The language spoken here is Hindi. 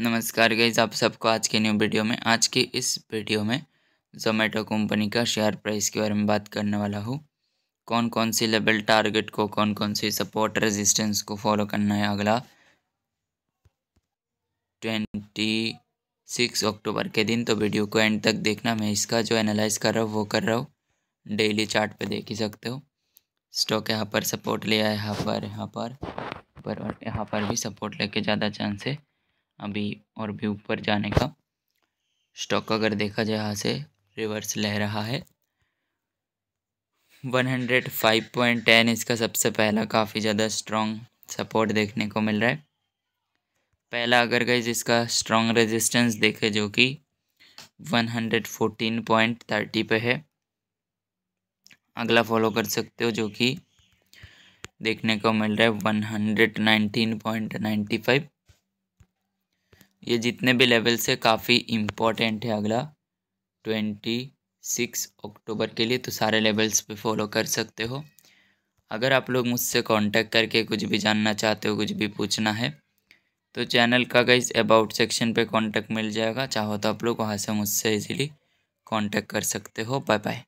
नमस्कार गाइज आप सबको आज के न्यू वीडियो में आज के इस वीडियो में जोमेटो कंपनी का शेयर प्राइस के बारे में बात करने वाला हूँ कौन कौन सी लेवल टारगेट को कौन कौन सी सपोर्ट रेजिस्टेंस को फॉलो करना है अगला ट्वेंटी सिक्स अक्टूबर के दिन तो वीडियो को एंड तक देखना मैं इसका जो एनालाइज कर रहा हूँ वो कर रहा हूँ डेली चार्ट पे देख ही सकते हो स्टॉक यहाँ पर सपोर्ट लिया है यहाँ पर यहाँ पर यहाँ पर भी सपोर्ट लेके ज़्यादा चांस है अभी और भी ऊपर जाने का स्टॉक अगर देखा जाए यहाँ से रिवर्स ले रहा है one hundred five point ten इसका सबसे पहला काफ़ी ज़्यादा स्ट्रॉन्ग सपोर्ट देखने को मिल रहा है पहला अगर गई जिसका स्ट्रॉन्ग रेजिस्टेंस देखे जो कि one hundred fourteen point thirty पे है अगला फॉलो कर सकते हो जो कि देखने को मिल रहा है one hundred nineteen point ninety five ये जितने भी लेवल्स है काफ़ी इम्पोर्टेंट है अगला ट्वेंटी सिक्स अक्टूबर के लिए तो सारे लेवल्स पे फॉलो कर सकते हो अगर आप लोग मुझसे कांटेक्ट करके कुछ भी जानना चाहते हो कुछ भी पूछना है तो चैनल का गाइज अबाउट सेक्शन पे कांटेक्ट मिल जाएगा चाहो तो आप लोग वहाँ से मुझसे इजीली कांटेक्ट कर सकते हो बाय बाय